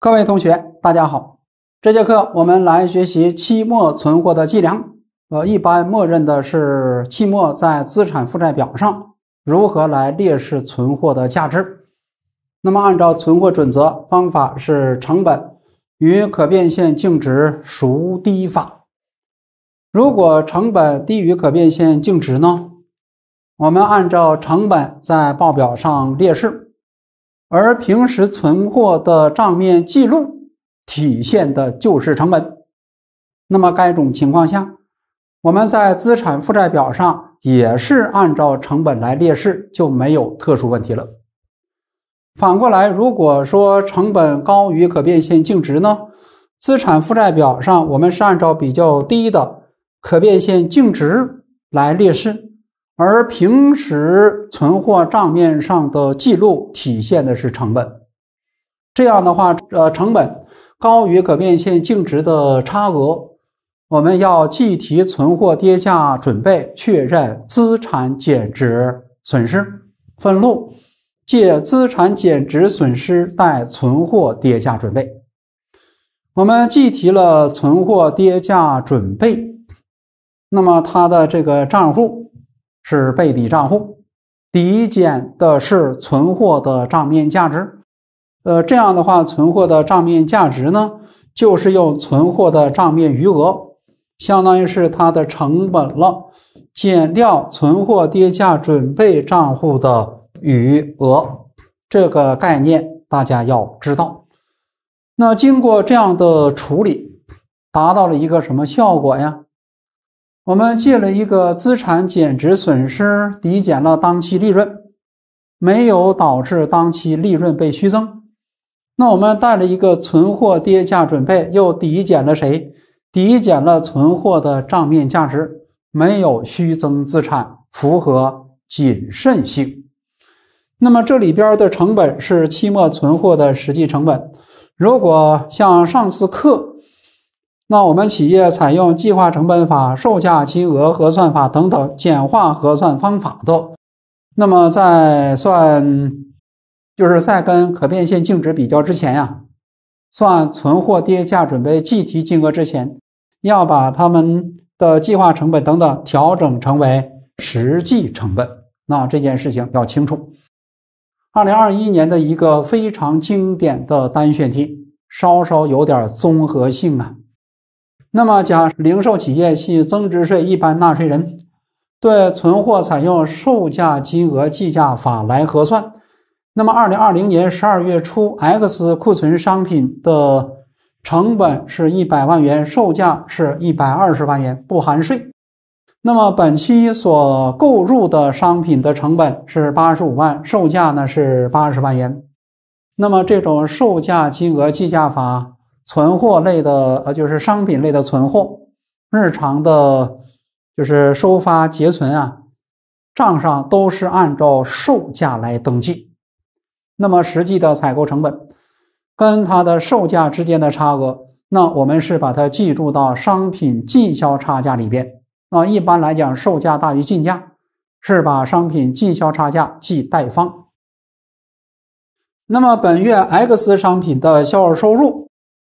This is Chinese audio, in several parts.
各位同学，大家好。这节课我们来学习期末存货的计量。呃，一般默认的是期末在资产负债表上如何来列示存货的价值。那么，按照存货准则，方法是成本与可变现净值孰低法。如果成本低于可变现净值呢？我们按照成本在报表上列示。而平时存货的账面记录体现的就是成本，那么该种情况下，我们在资产负债表上也是按照成本来列示，就没有特殊问题了。反过来，如果说成本高于可变现净值呢？资产负债表上我们是按照比较低的可变现净值来列示。而平时存货账面上的记录体现的是成本，这样的话，呃，成本高于可变现净值的差额，我们要计提存货跌价准备，确认资产减值损失。分录：借资产减值损失，贷存货跌价准备。我们计提了存货跌价准备，那么它的这个账户。是备抵账户，抵减的是存货的账面价值。呃，这样的话，存货的账面价值呢，就是用存货的账面余额，相当于是它的成本了，减掉存货跌价准备账户的余额。这个概念大家要知道。那经过这样的处理，达到了一个什么效果呀？我们借了一个资产减值损失，抵减了当期利润，没有导致当期利润被虚增。那我们带了一个存货跌价准备，又抵减了谁？抵减了存货的账面价值，没有虚增资产，符合谨慎性。那么这里边的成本是期末存货的实际成本。如果像上次课。那我们企业采用计划成本法、售价金额核算法等等简化核算方法的，那么在算，就是在跟可变现净值比较之前呀，算存货跌价准备计提金额之前，要把他们的计划成本等等调整成为实际成本。那这件事情要清楚。二零二一年的一个非常经典的单选题，稍稍有点综合性啊。那么，甲零售企业系增值税一般纳税人，对存货采用售价金额计价法来核算。那么，二零二零年十二月初，X 库存商品的成本是一百万元，售价是一百二十万元（不含税）。那么，本期所购入的商品的成本是八十五万，售价呢是八十万元。那么，这种售价金额计价法。存货类的，呃，就是商品类的存货，日常的，就是收发结存啊，账上都是按照售价来登记。那么实际的采购成本跟它的售价之间的差额，那我们是把它计入到商品进销差价里边。那一般来讲，售价大于进价，是把商品进销差价记贷方。那么本月 X 商品的销售收入。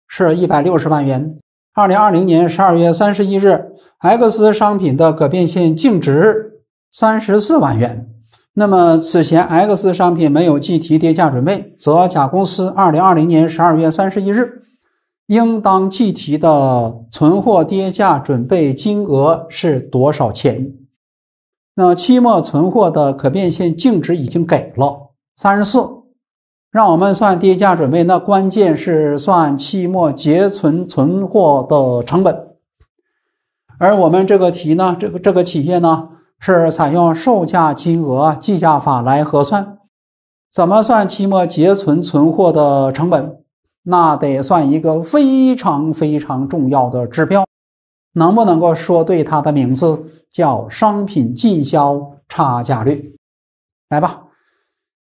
是一百六十万元。二零二零年十二月三十一日，X 商品的可变现净值三十四万元。那么，此前 X 商品没有计提跌价准备，则甲公司二零二零年十二月三十一日应当计提的存货跌价准备金额是多少钱？那期末存货的可变现净值已经给了三十四。让我们算跌价准备，那关键是算期末结存存货的成本。而我们这个题呢，这个这个企业呢，是采用售价金额计价法来核算。怎么算期末结存存货的成本？那得算一个非常非常重要的指标，能不能够说对它的名字叫商品进销差价率？来吧。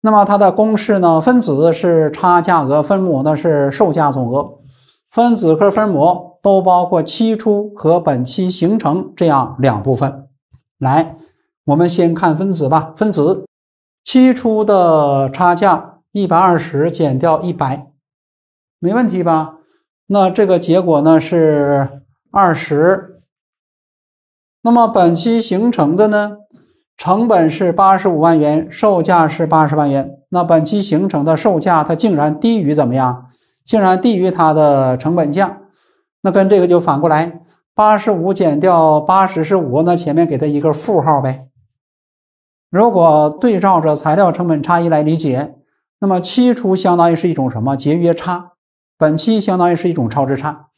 那么它的公式呢？分子是差价格，分母呢是售价总额。分子和分母都包括期初和本期形成这样两部分。来，我们先看分子吧。分子期初的差价一百二十减掉一百，没问题吧？那这个结果呢是二十。那么本期形成的呢？成本是八十五万元，售价是八十万元。那本期形成的售价，它竟然低于怎么样？竟然低于它的成本价。那跟这个就反过来，八十五减掉八十是五，那前面给它一个负号呗。如果对照着材料成本差异来理解，那么期初相当于是一种什么节约差，本期相当于是一种超支差。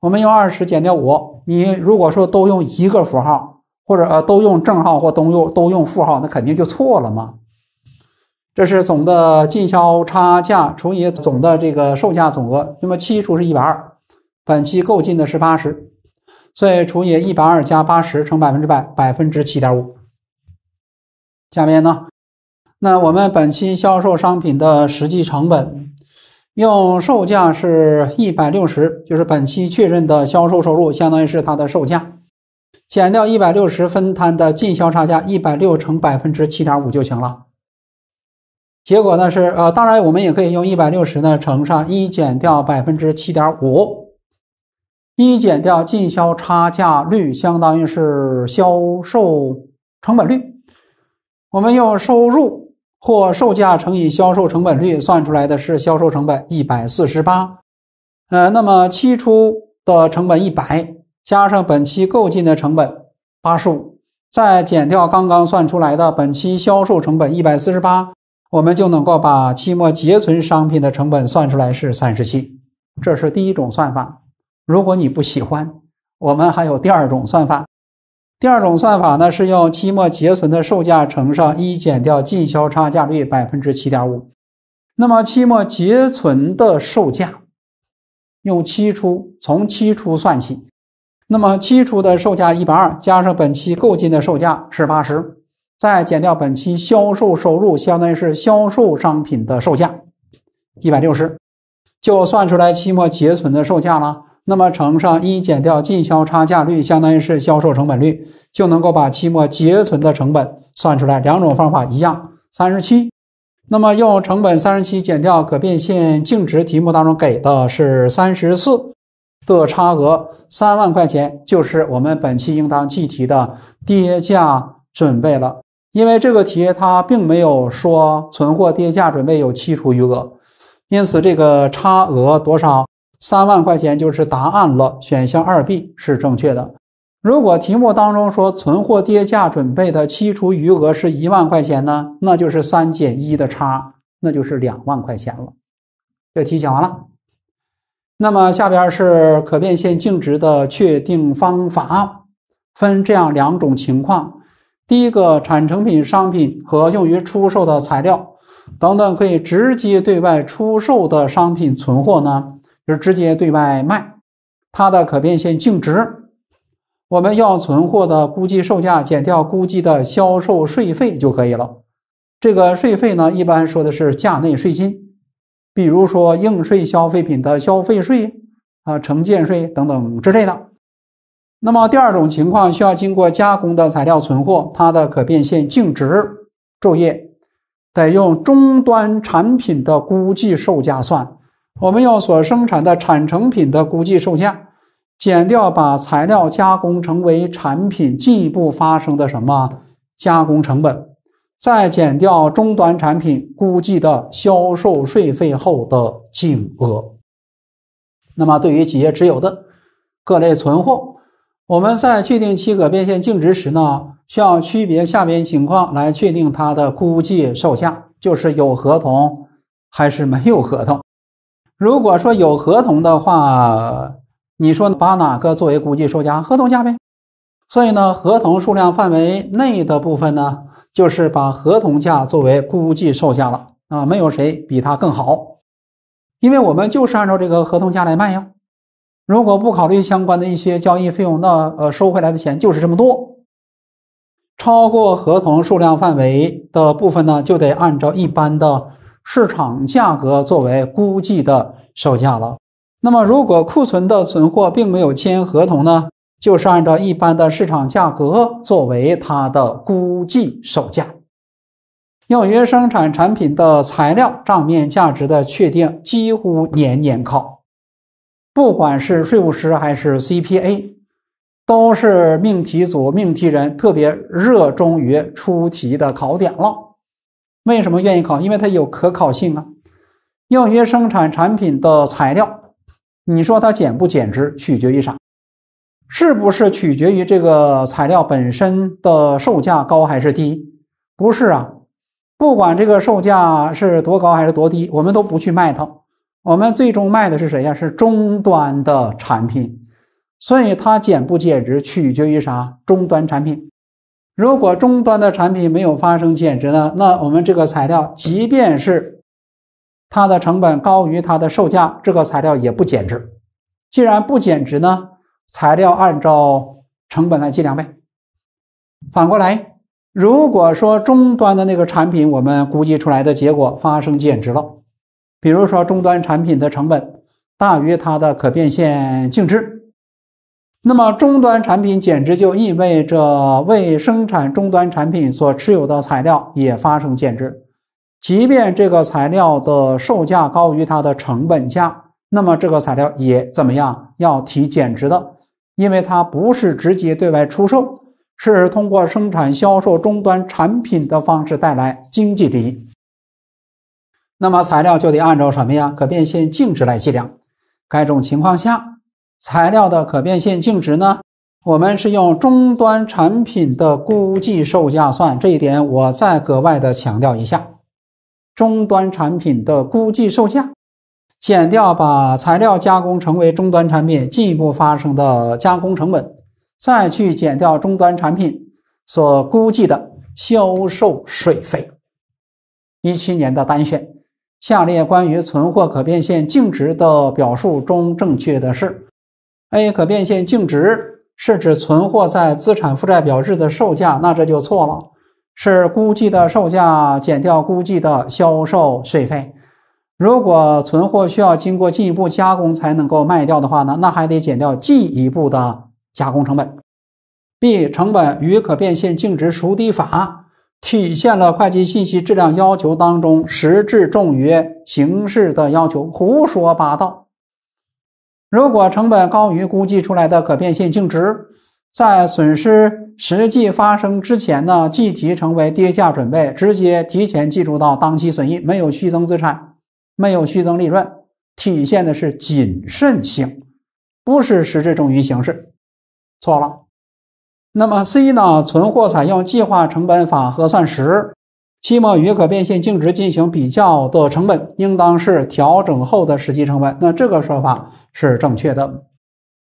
我们用二十减掉五，你如果说都用一个符号。或者呃，都用正号或都用都用负号，那肯定就错了嘛。这是总的进销差价除以总的这个售价总额，那么期除是一百二，本期购进的是八十，所以除以一百二加八十乘百分之百，百分之七点五。下面呢，那我们本期销售商品的实际成本用售价是一百六十，就是本期确认的销售收入，相当于是它的售价。减掉一百六十分摊的进销差价，一百六乘百分之七点五就行了。结果呢是呃，当然我们也可以用一百六十呢乘上一减掉百分之七点五，一减掉进销差价率，相当于是销售成本率。我们用收入或售价乘以销售成本率，算出来的是销售成本一百四十八，呃，那么期初的成本一百。加上本期购进的成本八十五，再减掉刚刚算出来的本期销售成本一百四十八，我们就能够把期末结存商品的成本算出来是三十七。这是第一种算法。如果你不喜欢，我们还有第二种算法。第二种算法呢是用期末结存的售价乘上一减掉进销差价率百分之七点五。那么期末结存的售价用期初从期初算起。那么期初的售价一百二，加上本期购进的售价是八十，再减掉本期销售收入，相当于是销售商品的售价一百六十，就算出来期末结存的售价了。那么乘上一减掉进销差价率，相当于是销售成本率，就能够把期末结存的成本算出来。两种方法一样，三十七。那么用成本三十七减掉可变现净值，题目当中给的是三十四。的差额三万块钱就是我们本期应当计提的跌价准备了，因为这个题它并没有说存货跌价准备有期初余额，因此这个差额多少三万块钱就是答案了，选项二 B 是正确的。如果题目当中说存货跌价准备的期初余额是一万块钱呢，那就是三减一的差，那就是两万块钱了。这题讲完了。那么下边是可变现净值的确定方法，分这样两种情况：第一个，产成品、商品和用于出售的材料等等可以直接对外出售的商品存货呢，就是直接对外卖，它的可变现净值，我们要存货的估计售价减掉估计的销售税费就可以了。这个税费呢，一般说的是价内税金。比如说应税消费品的消费税啊、城建税等等之类的。那么第二种情况，需要经过加工的材料存货，它的可变现净值昼夜得用终端产品的估计售价算。我们用所生产的产成品的估计售价，减掉把材料加工成为产品进一步发生的什么加工成本。再减掉终端产品估计的销售税费后的净额。那么，对于企业持有的各类存货，我们在确定其可变现净值时呢，需要区别下边情况来确定它的估计售价，就是有合同还是没有合同。如果说有合同的话，你说把哪个作为估计售价？合同价呗。所以呢，合同数量范围内的部分呢？就是把合同价作为估计售价了啊，没有谁比它更好，因为我们就是按照这个合同价来卖呀。如果不考虑相关的一些交易费用，那呃收回来的钱就是这么多。超过合同数量范围的部分呢，就得按照一般的市场价格作为估计的售价了。那么，如果库存的存货并没有签合同呢？就是按照一般的市场价格作为它的估计售价。药约生产产品的材料账面价值的确定几乎年年考，不管是税务师还是 CPA，都是命题组命题人特别热衷于出题的考点了。为什么愿意考？因为它有可考性啊。药约生产产品的材料，你说它减不减值，取决于啥？是不是取决于这个材料本身的售价高还是低？不是啊，不管这个售价是多高还是多低，我们都不去卖它。我们最终卖的是谁呀？是终端的产品。所以它减不减值取决于啥？终端产品。如果终端的产品没有发生减值呢？那我们这个材料，即便是它的成本高于它的售价，这个材料也不减值。既然不减值呢？材料按照成本来计量呗。反过来，如果说终端的那个产品我们估计出来的结果发生减值了，比如说终端产品的成本大于它的可变现净值，那么终端产品减值就意味着未生产终端产品所持有的材料也发生减值。即便这个材料的售价高于它的成本价，那么这个材料也怎么样？要提减值的。因为它不是直接对外出售，是通过生产销售终端产品的方式带来经济利益。那么材料就得按照什么呀？可变现净值来计量。该种情况下，材料的可变现净值呢？我们是用终端产品的估计售价算。这一点我再格外的强调一下：终端产品的估计售价。减掉把材料加工成为终端产品进一步发生的加工成本，再去减掉终端产品所估计的销售税费。一七年的单选，下列关于存货可变现净值的表述中正确的是：A. 可变现净值是指存货在资产负债表日的售价，那这就错了，是估计的售价减掉估计的销售税费。如果存货需要经过进一步加工才能够卖掉的话呢，那还得减掉进一步的加工成本。B 成本与可变现净值孰低法体现了会计信息质量要求当中实质重于形式的要求。胡说八道。如果成本高于估计出来的可变现净值，在损失实际发生之前呢，计提成为跌价准备，直接提前计入到当期损益，没有虚增资产。没有虚增利润，体现的是谨慎性，不是实质重于形式，错了。那么 C 呢？存货采用计划成本法核算时，期末与可变现净值进行比较的成本，应当是调整后的实际成本。那这个说法是正确的。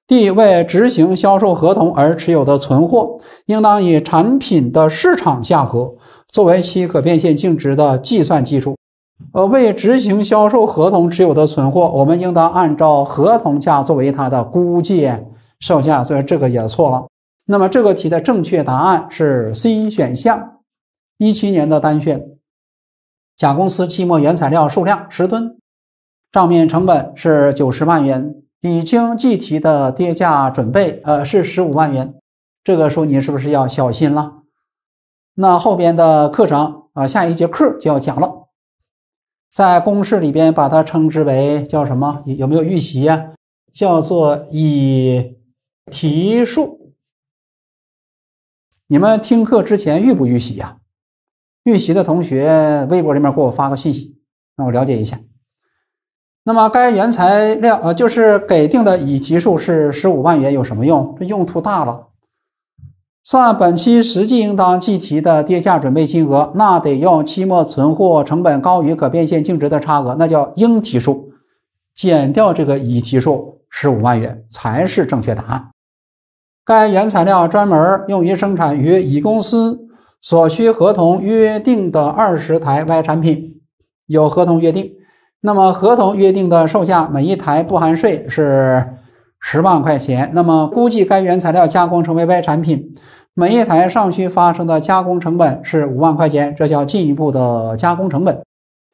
D 为执行销售合同而持有的存货，应当以产品的市场价格作为其可变现净值的计算基础。呃，未执行销售合同持有的存货，我们应当按照合同价作为它的估计售价，所以这个也错了。那么这个题的正确答案是 C 选项。一七年的单选，甲公司期末原材料数量十吨，账面成本是九十万元，已经计提的跌价准备呃是十五万元。这个时候你是不是要小心了？那后边的课程啊，下一节课就要讲了。在公式里边把它称之为叫什么？有没有预习呀？叫做以提数。你们听课之前预不预习呀？预习的同学，微博里面给我发个信息，让我了解一下。那么该原材料呃，就是给定的乙提数是十五万元，有什么用？这用途大了。算本期实际应当计提的跌价准备金额，那得用期末存货成本高于可变现净值的差额，那叫应提数，减掉这个已提数十五万元，才是正确答案。该原材料专门用于生产与乙公司所需合同约定的二十台 Y 产品，有合同约定，那么合同约定的售价每一台不含税是。十万块钱，那么估计该原材料加工成为 Y 产品，每一台上需发生的加工成本是五万块钱，这叫进一步的加工成本。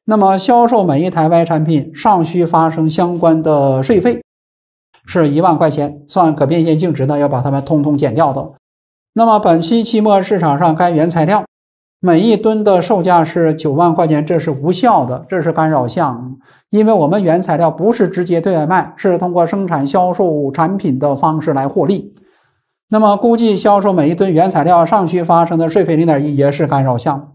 那么销售每一台 Y 产品尚需发生相关的税费是一万块钱，算可变现净值呢？要把它们通通减掉的。那么本期期末市场上该原材料。每一吨的售价是九万块钱，这是无效的，这是干扰项，因为我们原材料不是直接对外卖，是通过生产销售产品的方式来获利。那么估计销售每一吨原材料上需发生的税费零点一也是干扰项，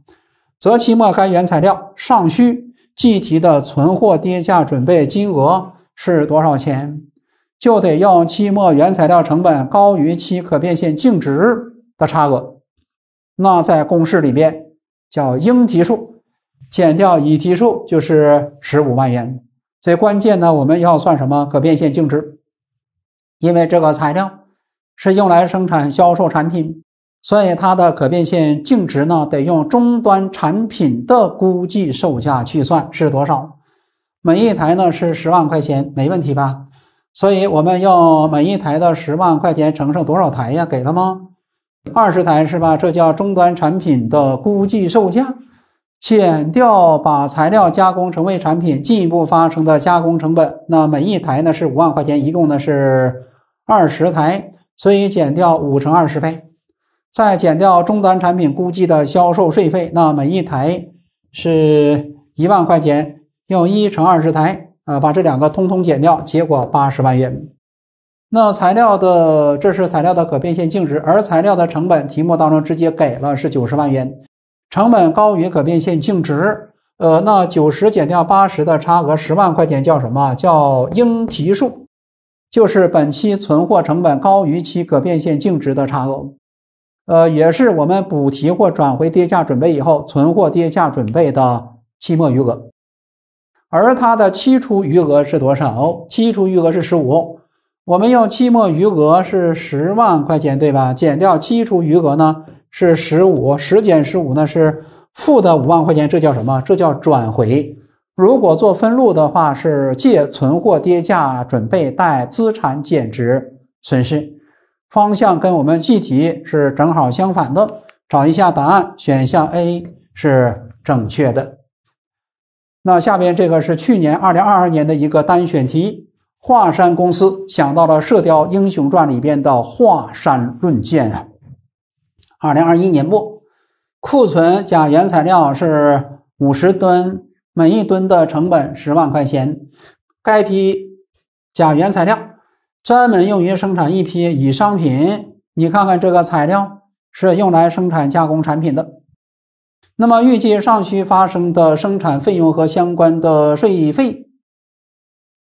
则期末该原材料上需计提的存货跌价准备金额是多少钱？就得用期末原材料成本高于其可变现净值的差额。那在公式里边叫应提数减掉已提数就是十五万元。所以关键呢，我们要算什么可变现净值？因为这个材料是用来生产销售产品，所以它的可变现净值呢，得用终端产品的估计售价去算，是多少？每一台呢是十万块钱，没问题吧？所以我们要每一台的十万块钱乘上多少台呀？给了吗？二十台是吧？这叫终端产品的估计售价，减掉把材料加工成为产品进一步发生的加工成本。那每一台呢是五万块钱，一共呢是二十台，所以减掉五乘二十倍，再减掉终端产品估计的销售税费。那每一台是一万块钱，用一乘二十台啊，把这两个通通减掉，结果八十万元。那材料的这是材料的可变现净值，而材料的成本题目当中直接给了是九十万元，成本高于可变现净值，呃，那九十减掉八十的差额十万块钱叫什么叫应提数？就是本期存货成本高于其可变现净值的差额，呃，也是我们补提或转回跌价准备以后存货跌价准备的期末余额，而它的期初余额是多少？期初余额是十五。我们用期末余额是十万块钱，对吧？减掉期初余额呢是十五，十减十五呢是负的五万块钱，这叫什么？这叫转回。如果做分录的话，是借存货跌价准备贷资产减值损失，方向跟我们计提是正好相反的。找一下答案，选项 A 是正确的。那下边这个是去年二零二二年的一个单选题。华山公司想到了《射雕英雄传》里边的华山论剑啊。二零二一年末，库存钾原材料是五十吨，每一吨的成本十万块钱。该批钾原材料专门用于生产一批乙商品。你看看这个材料是用来生产加工产品的。那么预计尚需发生的生产费用和相关的税费。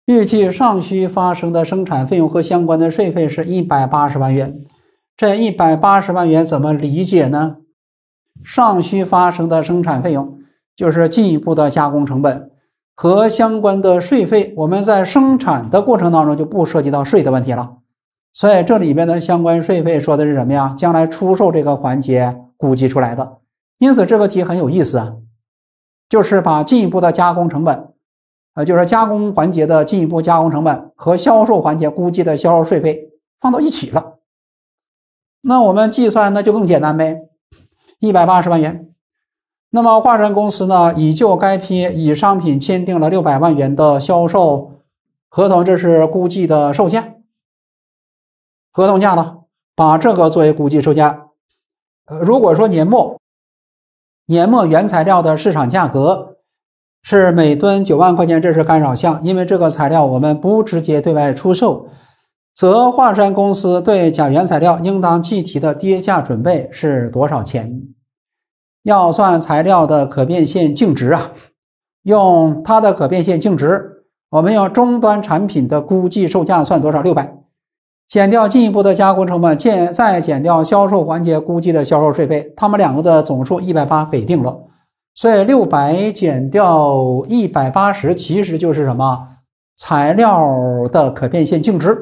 预计尚需发生的生产费用和相关的税费是一百八十万元。这一百八十万元怎么理解呢？尚需发生的生产费用就是进一步的加工成本和相关的税费。我们在生产的过程当中就不涉及到税的问题了。所以这里边的相关税费说的是什么呀？将来出售这个环节估计出来的。因此这个题很有意思啊，就是把进一步的加工成本。就是加工环节的进一步加工成本和销售环节估计的销售税费放到一起了。那我们计算那就更简单呗，一百八十万元。那么化晨公司呢，已就该批乙商品签订了六百万元的销售合同，这是估计的售价。合同价呢，把这个作为估计售价。呃，如果说年末，年末原材料的市场价格。是每吨九万块钱，这是干扰项，因为这个材料我们不直接对外出售，则华山公司对甲原材料应当计提的跌价准备是多少钱？要算材料的可变现净值啊，用它的可变现净值，我们用终端产品的估计售价算多少？六百，减掉进一步的加工成本，减再减掉销售环节估计的销售税费，它们两个的总数一百八，给定了。所以六百减掉一百八十，其实就是什么材料的可变现净值，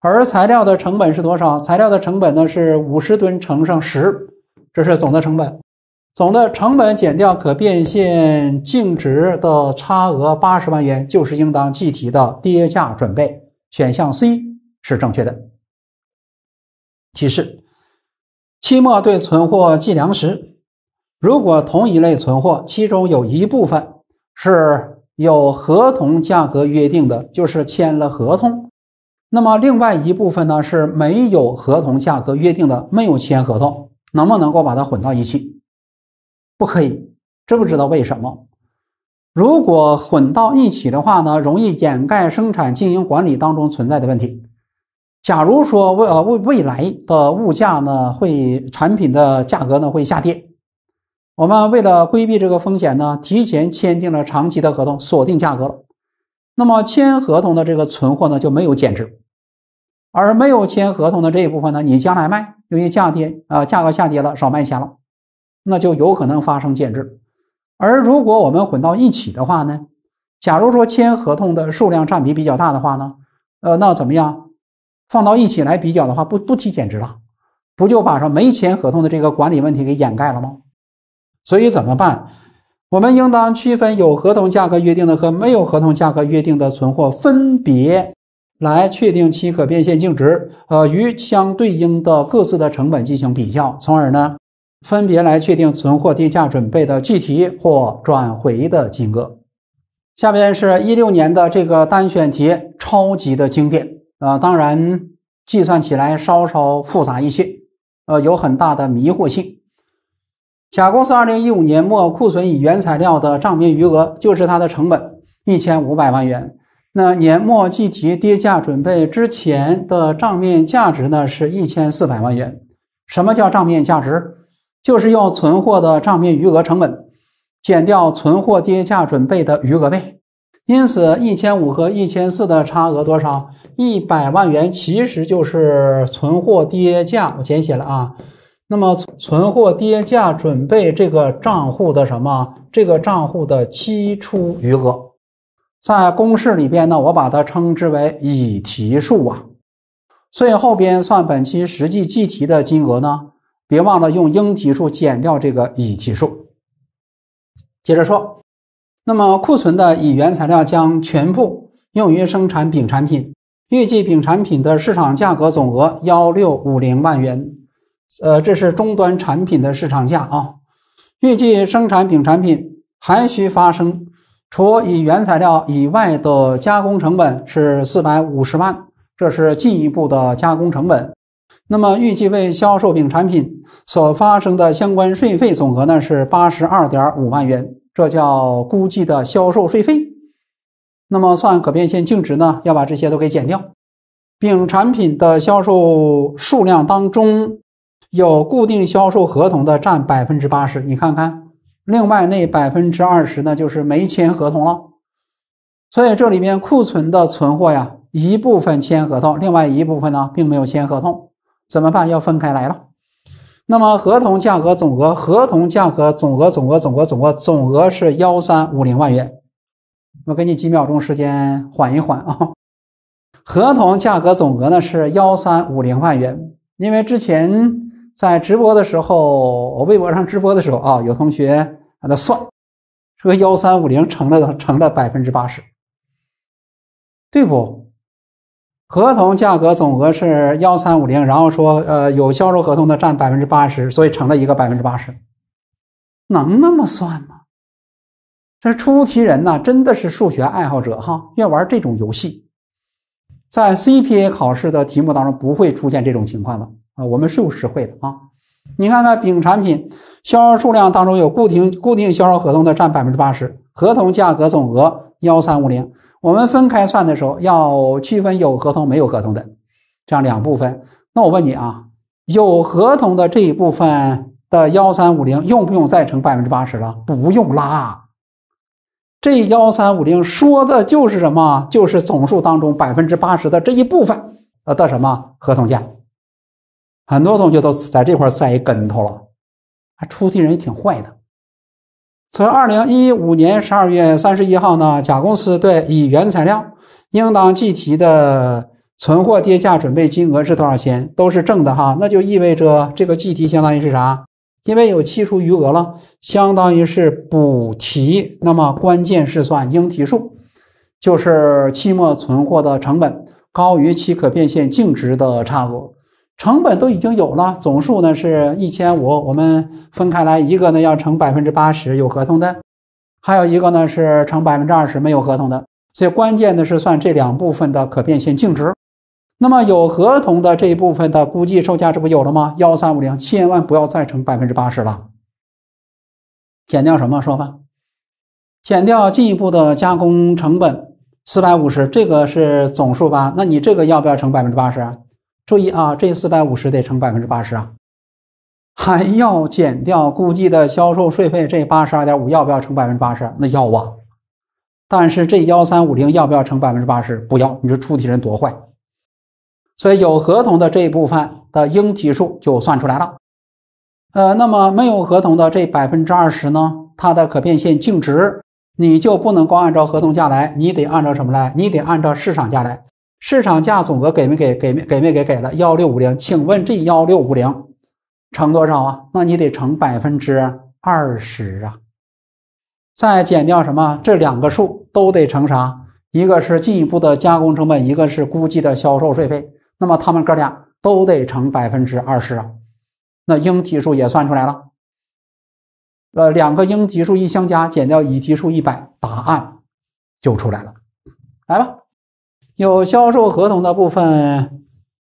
而材料的成本是多少？材料的成本呢是五十吨乘上十，这是总的成本。总的成本减掉可变现净值的差额八十万元，就是应当计提的跌价准备。选项 C 是正确的。提示：期末对存货计量时。如果同一类存货其中有一部分是有合同价格约定的，就是签了合同，那么另外一部分呢是没有合同价格约定的，没有签合同，能不能够把它混到一起？不可以，知不知道为什么？如果混到一起的话呢，容易掩盖生产经营管理当中存在的问题。假如说未呃未未来的物价呢会产品的价格呢会下跌。我们为了规避这个风险呢，提前签订了长期的合同，锁定价格了。那么签合同的这个存货呢就没有减值，而没有签合同的这一部分呢，你将来卖，由于价跌啊，价格下跌了，少卖钱了，那就有可能发生减值。而如果我们混到一起的话呢，假如说签合同的数量占比比较大的话呢，呃，那怎么样？放到一起来比较的话，不不提减值了，不就把说没签合同的这个管理问题给掩盖了吗？所以怎么办？我们应当区分有合同价格约定的和没有合同价格约定的存货，分别来确定其可变现净值，呃，与相对应的各自的成本进行比较，从而呢，分别来确定存货跌价准备的具体或转回的金额。下面是一六年的这个单选题，超级的经典啊，当然计算起来稍稍复杂一些，呃，有很大的迷惑性。甲公司二零一五年末库存乙原材料的账面余额就是它的成本一千五百万元。那年末计提跌价准备之前的账面价值呢是一千四百万元。什么叫账面价值？就是用存货的账面余额成本减掉存货跌价准备的余额呗。因此，一千五和一千四的差额多少？一百万元，其实就是存货跌价。我简写了啊。那么存货跌价准备这个账户的什么？这个账户的期初余额，在公式里边呢，我把它称之为已提数啊。最后边算本期实际计提的金额呢，别忘了用应提数减掉这个已提数。接着说，那么库存的乙原材料将全部用于生产丙产品，预计丙产品的市场价格总额幺六五零万元。呃，这是终端产品的市场价啊。预计生产丙产品还需发生除以原材料以外的加工成本是四百五十万，这是进一步的加工成本。那么预计为销售丙产品所发生的相关税费总额呢是八十二点五万元，这叫估计的销售税费。那么算可变现净值呢，要把这些都给减掉。丙产品的销售数量当中。有固定销售合同的占百分之八十，你看看，另外那百分之二十呢，就是没签合同了。所以这里面库存的存货呀，一部分签合同，另外一部分呢并没有签合同，怎么办？要分开来了。那么合同价格总额，合同价格总额总额总额总额总额是幺三五零万元。我给你几秒钟时间，缓一缓啊。合同价格总额呢是幺三五零万元，因为之前。在直播的时候，我微博上直播的时候啊，有同学让那算，说幺三五零乘了乘了百分之八十，对不？合同价格总额是幺三五零，然后说呃有销售合同的占百分之八十，所以成了一个百分之八十，能那么算吗？这出题人呢，真的是数学爱好者哈，愿玩这种游戏，在 CPA 考试的题目当中不会出现这种情况的。啊，我们税务实惠的啊，你看看丙产品销售数量当中有固定固定销售合同的占百分之八十，合同价格总额幺三五零。我们分开算的时候要区分有合同没有合同的这样两部分。那我问你啊，有合同的这一部分的幺三五零用不用再乘百分之八十了？不用啦，这幺三五零说的就是什么？就是总数当中百分之八十的这一部分呃的什么合同价。很多同学都在这块栽跟头了，出题人也挺坏的。从二零一五年十二月三十一号呢，甲公司对乙原材料应当计提的存货跌价准备金额是多少钱？都是正的哈，那就意味着这个计提相当于是啥？因为有期初余额了，相当于是补提。那么关键是算应提数，就是期末存货的成本高于其可变现净值的差额。成本都已经有了，总数呢是一千五，我们分开来，一个呢要乘百分之八十有合同的，还有一个呢是乘百分之二十没有合同的，所以关键的是算这两部分的可变现净值。那么有合同的这一部分的估计售价这不有了吗？幺三五零，千万不要再乘百分之八十了，减掉什么？说吧，减掉进一步的加工成本四百五十，这个是总数吧？那你这个要不要乘百分之八十？注意啊，这四百五十得乘百分之八十啊，还要减掉估计的销售税费，这八十二点五要不要乘百分之八十？那要啊。但是这幺三五零要不要乘百分之八十？不要。你说出题人多坏。所以有合同的这一部分的应提数就算出来了。呃，那么没有合同的这百分之二十呢，它的可变现净值你就不能光按照合同价来，你得按照什么来？你得按照市场价来。市场价总额给没给？给没给没给给了幺六五零，请问这幺六五零乘多少啊？那你得乘百分之二十啊，再减掉什么？这两个数都得乘啥？一个是进一步的加工成本，一个是估计的销售税费。那么他们哥俩都得乘百分之二十啊。那应提数也算出来了，呃，两个应提数一相加，减掉已提数一百，答案就出来了。来吧。有销售合同的部分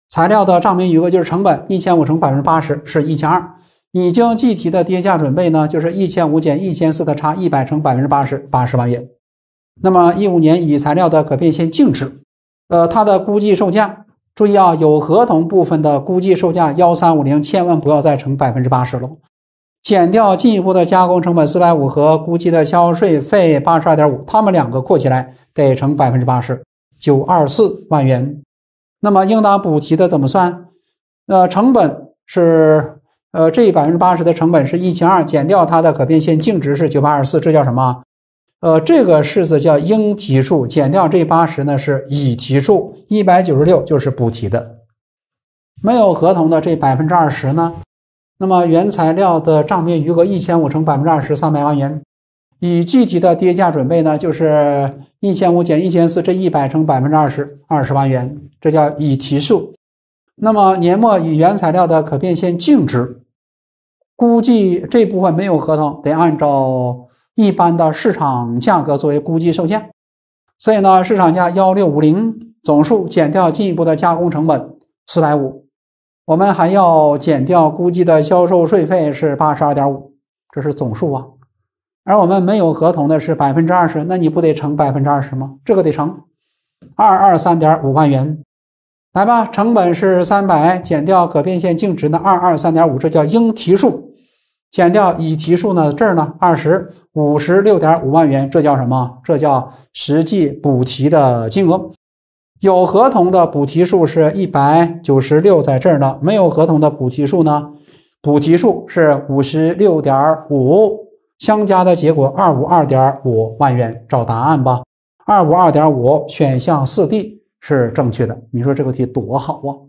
材料的账面余额就是成本一千五乘百分之八十是一千二，已经计提的跌价准备呢就是一千五减一千四的差一百乘百分之八十八十万元。那么一五年乙材料的可变现净值，呃，它的估计售价，注意啊，有合同部分的估计售价幺三五零，千万不要再乘百分之八十了，减掉进一步的加工成本四百五和估计的销税费八十二点五，它们两个括起来得乘百分之八十。九二四万元，那么应当补提的怎么算？呃，成本是呃这百分之八十的成本是一千二，减掉它的可变现净值是九八二四，这叫什么？呃，这个式子叫应提数，减掉这八十呢是已提数一百九十六，就是补提的。没有合同的这百分之二十呢？那么原材料的账面余额一千五乘百分之二十三百万元。以计提的跌价准备呢，就是一千五减一千四，这一百乘百分之二十二十万元，这叫已提数。那么年末以原材料的可变现净值估计，这部分没有合同，得按照一般的市场价格作为估计售价。所以呢，市场价幺六五零总数减掉进一步的加工成本四百五，我们还要减掉估计的销售税费是八十二点五，这是总数啊。而我们没有合同的是百分之二十，那你不得乘百分之二十吗？这个得乘，二二三点五万元，来吧，成本是三百，减掉可变现净值的二二三点五，这叫应提数，减掉已提数呢？这儿呢，二十五十六点五万元，这叫什么？这叫实际补提的金额。有合同的补提数是一百九十六，在这儿呢。没有合同的补提数呢？补提数是五十六点五。相加的结果二五二点五万元，找答案吧。二五二点五，选项四 D 是正确的。你说这个题多好啊！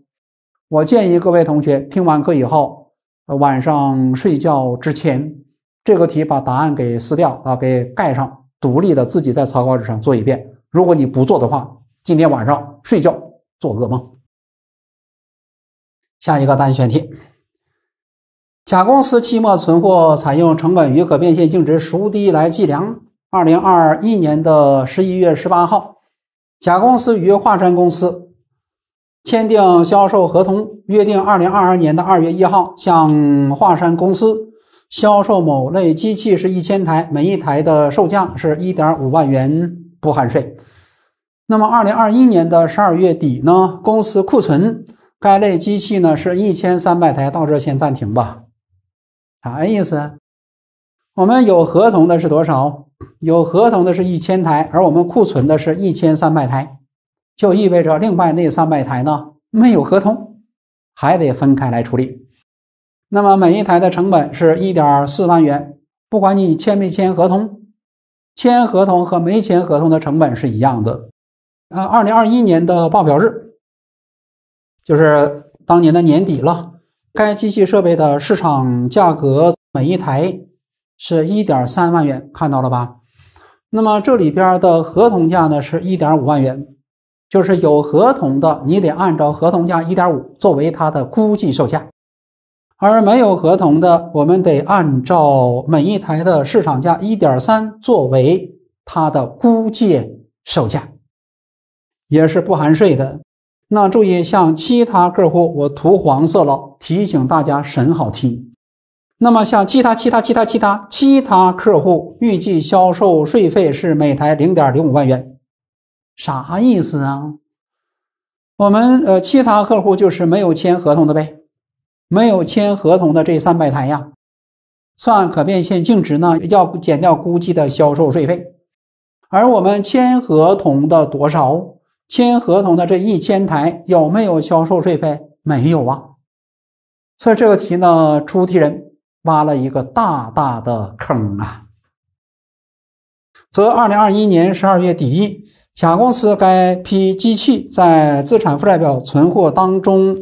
我建议各位同学听完课以后，晚上睡觉之前，这个题把答案给撕掉啊，给盖上，独立的自己在草稿纸上做一遍。如果你不做的话，今天晚上睡觉做噩梦。下一个单选题。甲公司期末存货采用成本与可变现净值孰低来计量。二零二一年的十一月十八号，甲公司与华山公司签订销售合同，约定二零二二年的二月一号向华山公司销售某类机器是一千台，每一台的售价是一点五万元不含税。那么二零二一年的十二月底呢？公司库存该类机器呢是一千三百台。到这先暂停吧。啥意思？我们有合同的是多少？有合同的是一千台，而我们库存的是一千三百台，就意味着另外那三百台呢没有合同，还得分开来处理。那么每一台的成本是一点四万元，不管你签没签合同，签合同和没签合同的成本是一样的。呃，二零二一年的报表日就是当年的年底了。该机器设备的市场价格，每一台是1.3万元，看到了吧？那么这里边的合同价呢是1.5万元，就是有合同的，你得按照合同价1.5作为它的估计售价；而没有合同的，我们得按照每一台的市场价1.3作为它的估计售价，也是不含税的。那注意，像其他客户，我涂黄色了，提醒大家审好题。那么，像其他、其他、其他、其他、其他客户，预计销售税费是每台零点零五万元，啥意思啊？我们呃，其他客户就是没有签合同的呗，没有签合同的这三百台呀，算可变现净值呢，要减掉估计的销售税费，而我们签合同的多少？签合同的这一千台有没有销售税费？没有啊！所以这个题呢，出题人挖了一个大大的坑啊！则二零二一年十二月底，甲公司该批机器在资产负债表存货当中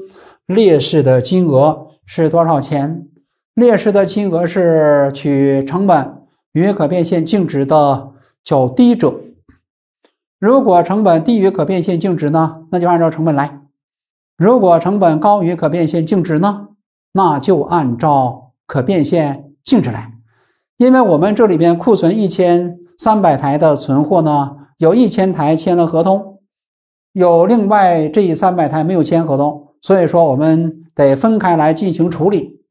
劣势的金额是多少钱？劣势的金额是取成本、余可变现净值的较低者。如果成本低于可变现净值呢，那就按照成本来；如果成本高于可变现净值呢，那就按照可变现净值来。因为我们这里边库存一千三百台的存货呢，有一千台签了合同，有另外这三百台没有签合同，所以说我们得分开来进行处理。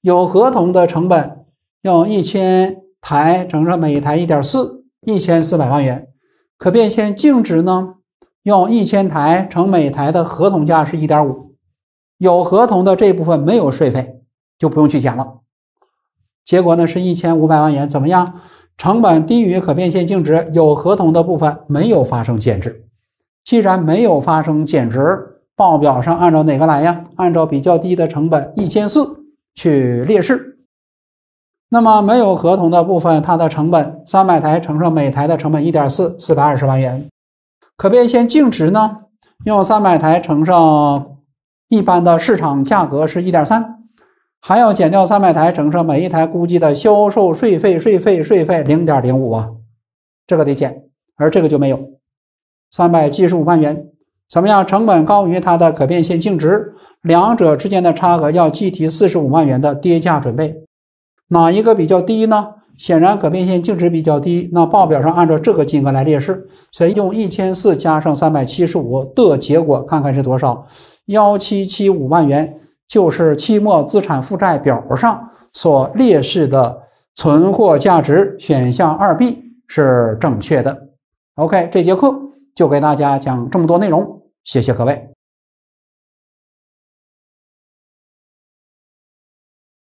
有合同的成本用一千台乘上每台一点四，一千四百万元。可变现净值呢？用一千台乘每台的合同价是一点五，有合同的这部分没有税费，就不用去减了。结果呢是一千五百万元，怎么样？成本低于可变现净值，有合同的部分没有发生减值。既然没有发生减值，报表上按照哪个来呀？按照比较低的成本一千四去列示。那么没有合同的部分，它的成本三百台乘上每台的成本一点四，四百二十万元。可变现净值呢？用三百台乘上一般的市场价格是一点三，还要减掉三百台乘上每一台估计的销售税费、税费、税费零点零五啊，这个得减。而这个就没有，三百七十五万元怎么样？成本高于它的可变现净值，两者之间的差额要计提四十五万元的跌价准备。哪一个比较低呢？显然可变现净值比较低，那报表上按照这个金额来列示，所以用一千四加上三百七十五的结果，看看是多少？幺七七五万元就是期末资产负债表上所列示的存货价值。选项二 B 是正确的。OK，这节课就给大家讲这么多内容，谢谢各位。